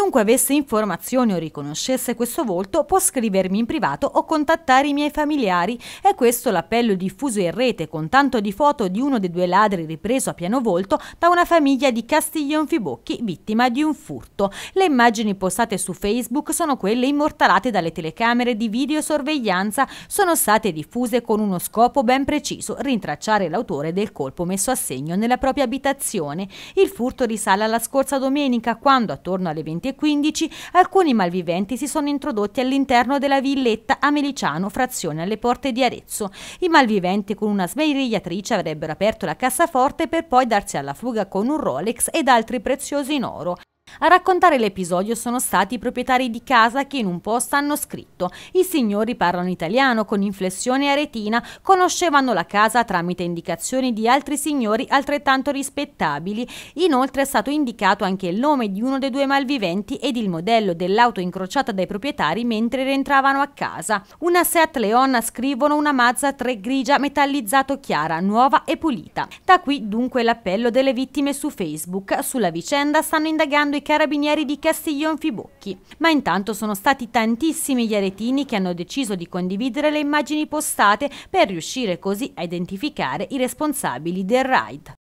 Chiunque avesse informazioni o riconoscesse questo volto può scrivermi in privato o contattare i miei familiari. È questo l'appello diffuso in rete con tanto di foto di uno dei due ladri ripreso a pieno volto da una famiglia di Castiglionfibocchi vittima di un furto. Le immagini postate su Facebook sono quelle immortalate dalle telecamere di videosorveglianza. Sono state diffuse con uno scopo ben preciso, rintracciare l'autore del colpo messo a segno nella propria abitazione. Il furto risale alla scorsa domenica quando attorno alle 20 2015 alcuni malviventi si sono introdotti all'interno della villetta Ameliciano, frazione alle porte di Arezzo. I malviventi con una smerigliatrice avrebbero aperto la cassaforte per poi darsi alla fuga con un Rolex ed altri preziosi in oro. A raccontare l'episodio sono stati i proprietari di casa che in un post hanno scritto «I signori parlano italiano con inflessione aretina, conoscevano la casa tramite indicazioni di altri signori altrettanto rispettabili. Inoltre è stato indicato anche il nome di uno dei due malviventi ed il modello dell'auto incrociata dai proprietari mentre rientravano a casa. Una Seat Leon scrivono una Mazza 3 grigia metallizzato chiara, nuova e pulita. Da qui dunque l'appello delle vittime su Facebook. Sulla vicenda stanno indagando i carabinieri di Castiglion Fibocchi. Ma intanto sono stati tantissimi gli aretini che hanno deciso di condividere le immagini postate per riuscire così a identificare i responsabili del raid.